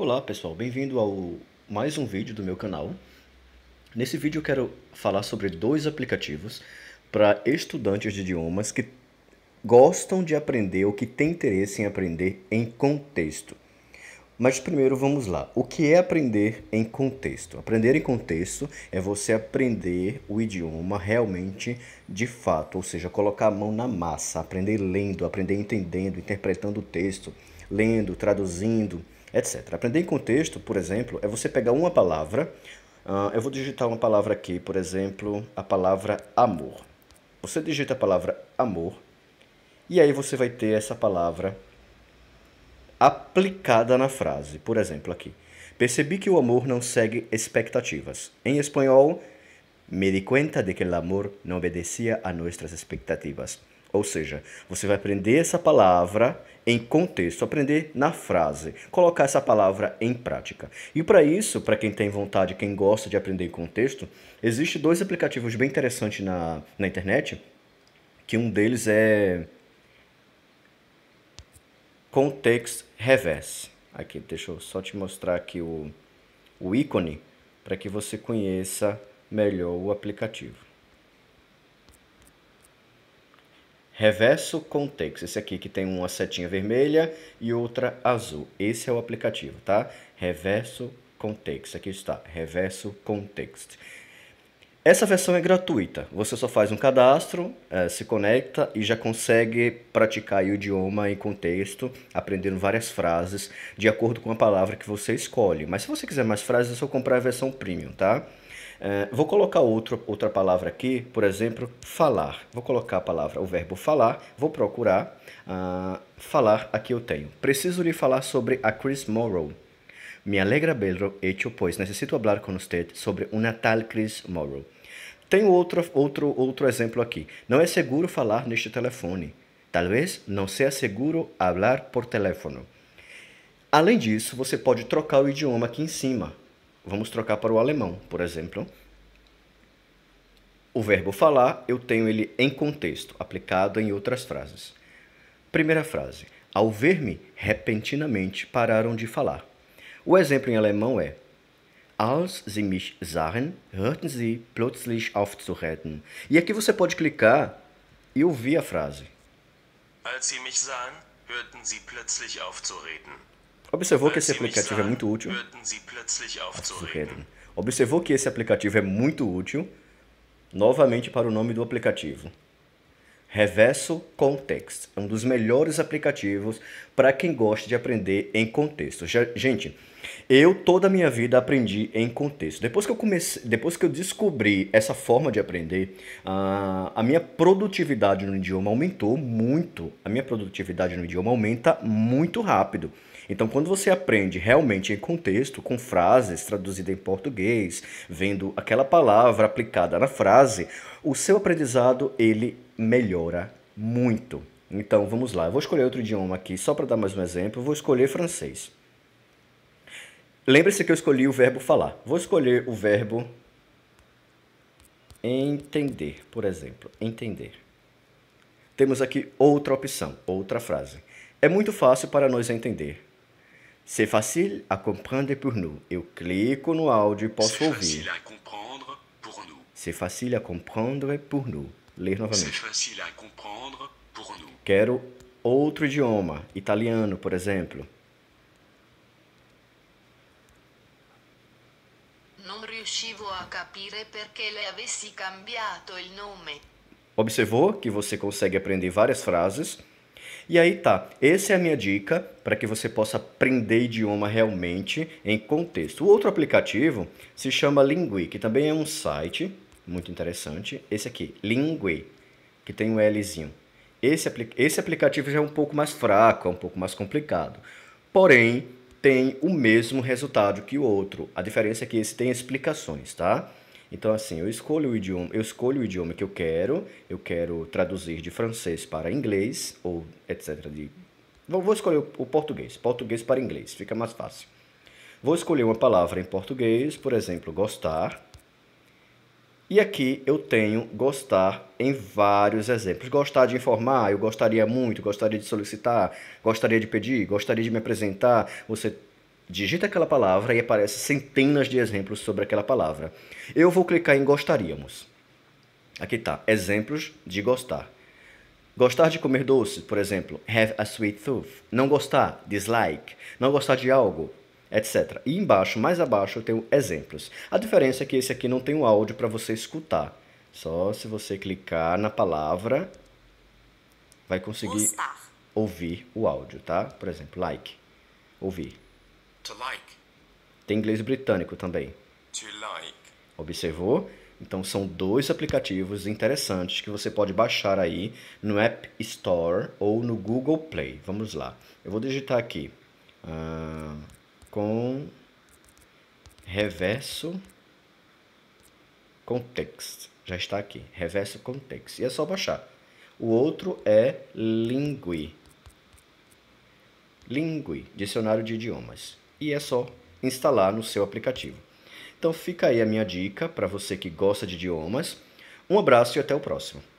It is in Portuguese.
Olá pessoal, bem-vindo ao mais um vídeo do meu canal. Nesse vídeo eu quero falar sobre dois aplicativos para estudantes de idiomas que gostam de aprender ou que têm interesse em aprender em contexto. Mas primeiro vamos lá. O que é aprender em contexto? Aprender em contexto é você aprender o idioma realmente de fato, ou seja, colocar a mão na massa, aprender lendo, aprender entendendo, interpretando o texto, lendo, traduzindo etc. Aprender em contexto, por exemplo, é você pegar uma palavra. Uh, eu vou digitar uma palavra aqui, por exemplo, a palavra amor. Você digita a palavra amor e aí você vai ter essa palavra aplicada na frase. Por exemplo, aqui. Percebi que o amor não segue expectativas. Em espanhol, me di cuenta de que el amor não obedecia a nossas expectativas. Ou seja, você vai aprender essa palavra em contexto, aprender na frase, colocar essa palavra em prática. E para isso, para quem tem vontade, quem gosta de aprender em contexto, existe dois aplicativos bem interessantes na, na internet, que um deles é Context Reverse. Aqui, deixa eu só te mostrar aqui o, o ícone para que você conheça melhor o aplicativo. Reverso Context, esse aqui que tem uma setinha vermelha e outra azul. Esse é o aplicativo, tá? Reverso Context, aqui está, Reverso Context. Essa versão é gratuita, você só faz um cadastro, eh, se conecta e já consegue praticar o idioma em contexto, aprendendo várias frases de acordo com a palavra que você escolhe. Mas se você quiser mais frases, é só comprar a versão premium, tá? É, vou colocar outro, outra palavra aqui, por exemplo, falar. Vou colocar a palavra, o verbo falar, vou procurar. Uh, falar aqui eu tenho. Preciso lhe falar sobre a Chris Morrow. Me alegra belo hecho, pois necessito falar com você sobre uma tal Chris Morrow. Tenho outro, outro, outro exemplo aqui. Não é seguro falar neste telefone. Talvez não seja seguro falar por telefone. Além disso, você pode trocar o idioma aqui em cima. Vamos trocar para o alemão, por exemplo. O verbo falar, eu tenho ele em contexto, aplicado em outras frases. Primeira frase: Ao ver-me, repentinamente pararam de falar. O exemplo em alemão é: Als sie mich sahen, hörten sie plötzlich auf zu reden. E aqui você pode clicar e ouvir a frase. Als sie mich sahen, hörten sie plötzlich auf zu reden. Observou que esse aplicativo é muito útil. Observou que esse aplicativo é muito útil. Novamente para o nome do aplicativo. Reverso Context é um dos melhores aplicativos para quem gosta de aprender em contexto. gente, eu toda a minha vida aprendi em contexto. Depois que eu comecei, depois que eu descobri essa forma de aprender, a, a minha produtividade no idioma aumentou muito. A minha produtividade no idioma aumenta muito rápido. Então, quando você aprende realmente em contexto, com frases traduzidas em português, vendo aquela palavra aplicada na frase, o seu aprendizado ele melhora muito. Então, vamos lá. Eu vou escolher outro idioma aqui, só para dar mais um exemplo. Eu vou escolher francês. Lembre-se que eu escolhi o verbo falar. Vou escolher o verbo entender, por exemplo, entender. Temos aqui outra opção, outra frase. É muito fácil para nós entender. C'est facile à comprendre pour nous. Eu clico no áudio e posso ouvir. C'est facile à comprendre pour nous. Ler novamente. Pour nous. Quero outro idioma, italiano, por exemplo. Non riuscivo a capire perché le avessi cambiato il nome. Observou que você consegue aprender várias frases e aí tá, essa é a minha dica para que você possa aprender idioma realmente em contexto. O outro aplicativo se chama Lingui, que também é um site muito interessante. Esse aqui, Lingui, que tem um Lzinho. Esse, apli esse aplicativo já é um pouco mais fraco, é um pouco mais complicado. Porém, tem o mesmo resultado que o outro. A diferença é que esse tem explicações, tá? Então, assim, eu escolho o idioma, eu escolho o idioma que eu quero, eu quero traduzir de francês para inglês, ou etc. De, vou escolher o português, português para inglês, fica mais fácil. Vou escolher uma palavra em português, por exemplo, gostar. E aqui eu tenho gostar em vários exemplos. Gostar de informar, eu gostaria muito, gostaria de solicitar, gostaria de pedir, gostaria de me apresentar. Você digita aquela palavra e aparece centenas de exemplos sobre aquela palavra. Eu vou clicar em gostaríamos. Aqui está, exemplos de gostar. Gostar de comer doce, por exemplo, have a sweet tooth. Não gostar, dislike. Não gostar de algo, etc. E embaixo, mais abaixo, eu tenho exemplos. A diferença é que esse aqui não tem o um áudio para você escutar. Só se você clicar na palavra, vai conseguir gostar. ouvir o áudio, tá? Por exemplo, like, ouvir like. Tem inglês britânico também. Like. Observou? Então são dois aplicativos interessantes que você pode baixar aí no App Store ou no Google Play. Vamos lá. Eu vou digitar aqui uh, com reverso context. Já está aqui, reverso context. E é só baixar. O outro é Lingui. Lingui, dicionário de idiomas e é só instalar no seu aplicativo. Então fica aí a minha dica para você que gosta de idiomas. Um abraço e até o próximo.